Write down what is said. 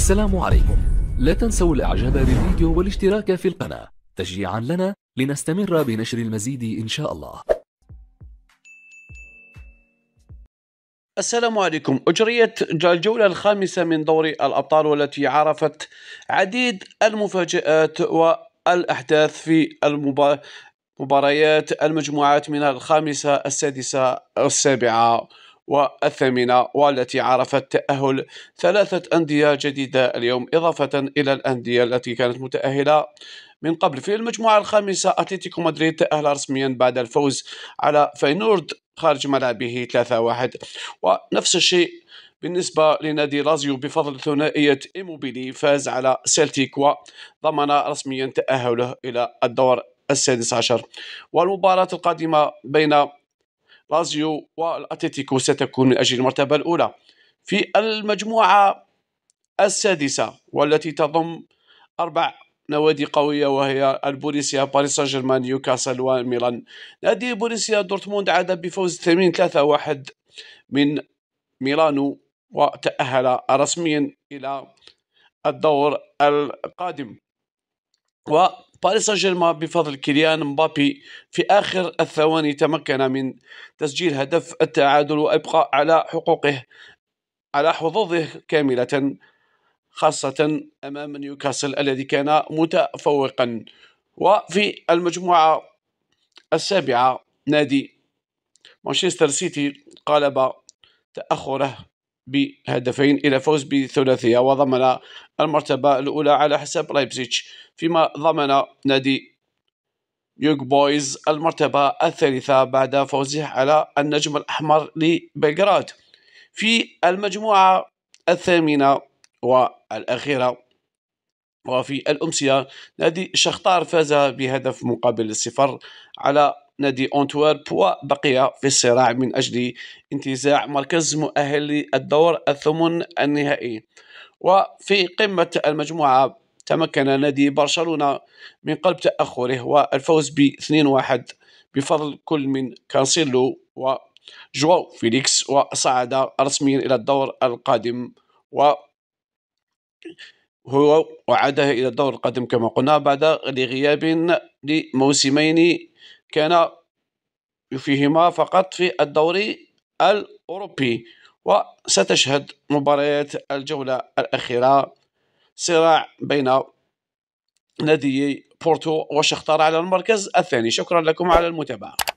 السلام عليكم لا تنسوا الاعجاب بالفيديو والاشتراك في القناة تشجيعا لنا لنستمر بنشر المزيد إن شاء الله السلام عليكم أجريت الجولة الخامسة من دوري الأبطال والتي عرفت عديد المفاجآت والأحداث في المباريات المجموعات من الخامسة السادسة السابعة والثامنة والتي عرفت تأهل ثلاثة أندية جديدة اليوم إضافة إلى الأندية التي كانت متأهلة من قبل في المجموعة الخامسة أتلتيكو مدريد تأهل رسميا بعد الفوز على فينورد خارج ملعبه 3-1 ونفس الشيء بالنسبة لنادي لازيو بفضل ثنائية إيموبيلي فاز على سيلتيك وضمن رسميا تأهله إلى الدور السادس عشر والمباراة القادمة بين لازيو والاتيتيكو ستكون من أجل المرتبة الأولى في المجموعة السادسة والتي تضم أربع نوادي قوية وهي البوليسيا باريس سان جيرمان نيوكاسل وميلان نادي بوليسيا دورتموند عاد بفوز 8 3-1 من ميلانو وتأهل رسميا إلى الدور القادم و باريس سان جيرمان بفضل كيليان مبابي في آخر الثواني تمكن من تسجيل هدف التعادل وإبقاء على حقوقه على حظوظه كاملة خاصة أمام نيوكاسل الذي كان متفوقا وفي المجموعة السابعة نادي مانشستر سيتي قالب تأخره بهدفين إلى فوز بثلاثية وضمن المرتبة الأولى على حساب لايبزيتش فيما ضمن نادي يوغ بويز المرتبة الثالثة بعد فوزه على النجم الأحمر لبلغراد في المجموعة الثامنة والأخيرة وفي الأمسية نادي شختار فاز بهدف مقابل الصفر على نادي أنتوار وبقي في الصراع من أجل انتزاع مركز مؤهل الدور الثمن النهائي وفي قمة المجموعة تمكن نادي برشلونة من قلب تأخره والفوز ب 2-1 بفضل كل من كانسيلو وجواو فيليكس وصعد رسميا إلى الدور القادم و هو وعاد إلى الدور القادم كما قلنا بعد لغياب لموسمين كان فيهما فقط في الدوري الأوروبي وستشهد مباريات الجولة الأخيرة صراع بين نادي بورتو وشختار على المركز الثاني شكرا لكم على المتابعة